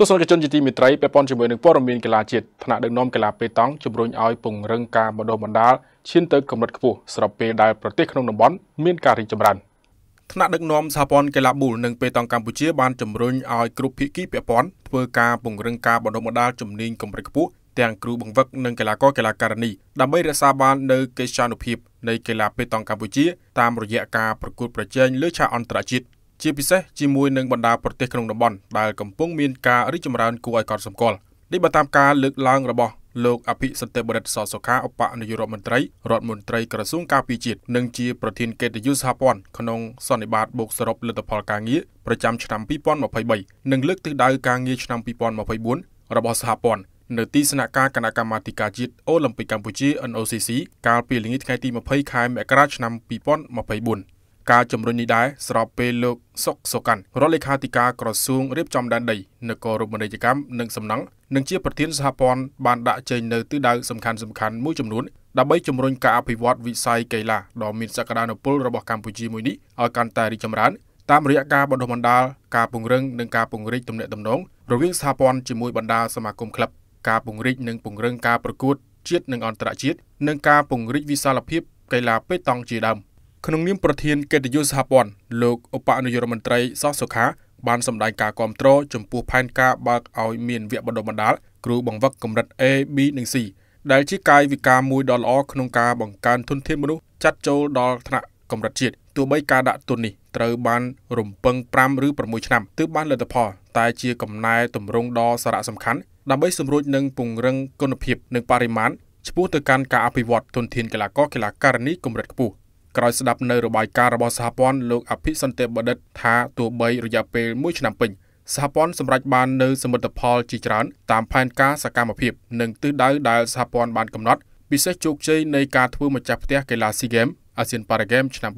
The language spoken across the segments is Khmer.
ទស្សនិកជនជាទីមេត្រីពាក់ព័ន្ធជាមួយនឹងព័ត៌មានកីឡាជាតិថ្នាក់ដឹកនាំកីឡាប៉េតង់ជំរុញឲ្យពង្រឹងការបណ្ដុះបណ្ដាលឈានទៅកម្រិតខ្ពស់ស្របពេលដែលប្រទេសក្នុងតំបន់មានការរីកចម្រើនថ្នាក់ដឹកនាំសហព័ន្ធកីឡាប៊ូលនិងប៉េតង់កម្ពុជាបានជំរុញឲ្យគ្រប់ភាគីពាក់ព័ន្ធធ្វើការពង្រឹងការបណ្ដុះបណ្ដាលជំនាញកម្រិតខ្ពស់ទាំងគ្រូបង្វឹកនិងកីឡាករកីឡាការិនីដើម្បីរក្សាបាននូវកិត្យានុភាពនៃកីឡាប៉េតង់កម្ពុជាតាមរយៈការប្រកួតប្រជែងលើឆាកអន្តរជាតិជាពិសេសជាមួយនឹងបណ្ដាប្រទេសក្នុងតំបន់ដែលកំពុងមានការរីកចម្រើនគួរឲ្យកត់សម្គាល់នេះបើតាមការលើកឡើងរបស់លោកអភិសន្តិបរិទ្ធសសុខាឧបនាយករដ្ឋមន្ត្រីរដ្ឋមន្ត្រីក្រសួងការពារជាតិនិងជាប្រធានកិត្តិយសសហព័ន្ធក្នុងសន្និបាតបូកសរុបលទ្ធផលការងារប្រចាំឆ្នាំ2023និងលើកទិសដៅការងារឆ្នាំ2024របស់សហព័ន្ធនៅទីស្នាក់ការគណៈកម្មាធិការជាតិអូឡ িম্প ិកកម្ពុជា NOCC កាលពីល្ងាចថ្ងៃទី20ខែមករាឆ្នាំ2024ការជំរុញនេះដែរស្របពេលលោកសុកសូកាន់រដ្ឋលេខាធិការក្រសួងរៀបចំដែនដីនគររូបនីយកម្មនិងសំណង់និងជាប្រធានសហព័ន្ធបានដាក់ចេញនៅទិដៅសំខាន់សំខាន់មួយចំនួនដើម្បីជំរុញការអភិវឌ្ឍវិស័យកីឡាដ៏មានសក្តានុពលរបស់កម្ពុជាមួយនេះឲ្យកាន់តែរីកចម្រើនតាមរយៈការបណ្ដុះបណ្ដាលការពង្រឹងនិងការពង្រីកទំនាក់ទំនងរវាងសហព័ន្ធជាមួយបណ្ដាសមាគមក្លឹបការពង្រីកនិងពង្រឹងការប្រកួតជាតិនិងអន្តរជាតិនិងការពង្រីកវិសាលភាពកីឡាប៉េតង់ជាដើម។ក្នុងនាមប្រធានកិត្តិយសសហព័ន្ធលោកឧបនាយករដ្ឋមន្ត្រីសោះសុខាបានសម្ដែងការគាំទ្រចំពោះផែនការបើកឲ្យមានវគ្គបណ្ដុះបណ្ដាលគ្រូបង្វឹកកម្រិត A B និង C ដែលជាកាយវិការមួយដ៏ល្អក្នុងការបង្កើនធនធានមនុស្សចាត់ចូលដល់ថ្នាក់កម្រិតជាតិទោះបីការដាក់ទុននេះត្រូវបាន រំពឹង5ឬ6ឆ្នាំទើបបានលទ្ធផលតែ ជាកំណែទម្រង់ដ៏សារៈសំខាន់ដើម្បីសម្រួចនិងពង្រឹងគុណភាពនិងបរិមាណឆ្ពោះទៅកាន់ការអភិវឌ្ឍធនធានកីឡាករកីឡាការិនីកម្រិតខ្ពស់ក្រោយស្ដាប់នៅរបាយការណ៍របស់សហព័ន្ធលោកអភិសន្តិបណ្ឌិតថាទោះបីរយៈពេល1ឆ្នាំពេញសហព័ន្ធសម្រេចបាននៅសមិទ្ធផលជាច្រើន តាមផែនការសកម្មភាពនិងទិសដៅដែលសហព័ន្ធបានកំណត់ពិសេសជោគជ័យនៃការធ្វើម្ចាស់ផ្ទះកីឡា SEA Games អាស៊ាន Para Games ឆ្នាំ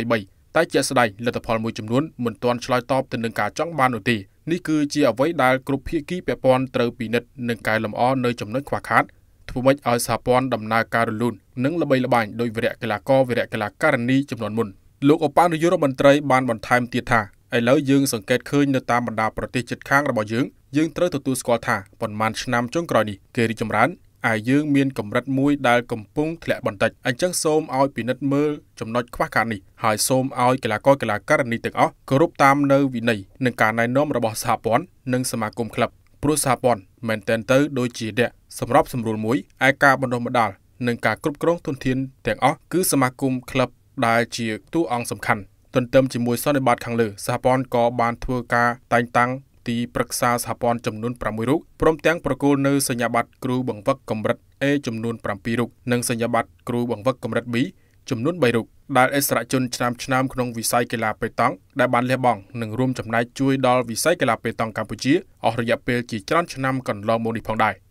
2023តែជាក់ស្ដែងលទ្ធផលមួយចំនួនមិនទាន់ឆ្លើយតបទៅនឹងការចង់បាននោះទេនេះគឺជាអ្វីដែលគ្រប់ភាគីពាក់ព័ន្ធត្រូវពិនិត្យនិងកែលម្អនៅចំណុចខ្វះខាតធ្វើម៉េចឲ្យសហព័ន្ធដំណើរការរលូននិងល្បីល្បាញដោយវីរៈកីឡាករវីរៈកីឡាការិនីចំនួនមុនលោកអបាននាយករដ្ឋមន្ត្រីបានបន្ថែមទៀតថាឥឡូវយើងសង្កេតឃើញនៅតាមបណ្ដាប្រទេសជិតខាងរបស់យើងយើងត្រូវទទួលស្គាល់ថាប៉ុន្មានឆ្នាំចុងក្រោយនេះគេរីកចម្រើនហើយយើងមានកម្រិតមួយដែលកំពុងធ្លាក់បន្តិចអញ្ចឹងសូមឲ្យពិនិត្យមើលចំណុចខ្វះខាតនេះហើយសូមឲ្យកីឡាករកីឡាការិនីទាំងអស់គោរពតាមនៅវិន័យនិងការណែនាំរបស់សហព័ន្ធនិងសមាគមក្លឹបព្រោះសហព័ន្ធមែនតែនទៅដូចជាអ្នកសម្របសម្រួលមួយឯការបណ្ដុះបណ្ដាល និងការគ្រប់គ្រងធនធាន ទាំងអស់គឺសមាគមក្លឹបដែលជាតួអង្គសំខាន់ទន្ទឹមជាមួយសន្និបាតខាងលើសហព័ន្ធក៏បានធ្វើការតែងតាំងទីប្រឹក្សាសហព័ន្ធចំនួន6រូបព្រមទាំងប្រគល់នៅសញ្ញាបត្រគ្រូបង្វឹកកម្រិត A ចំនួន7រូបនិងសញ្ញាបត្រគ្រូបង្វឹកកម្រិត B ចំនួន3រូបដែលអិសរាជជនឆ្នាំឆ្នាំក្នុងវិស័យកីឡាប៉េតង់ដែលបានលះបង់និងរួមចំណែកជួយដល់វិស័យកីឡាប៉េតង់កម្ពុជាអស់រយៈពេលជាច្រើនឆ្នាំកន្លងមកនេះផងដែរ។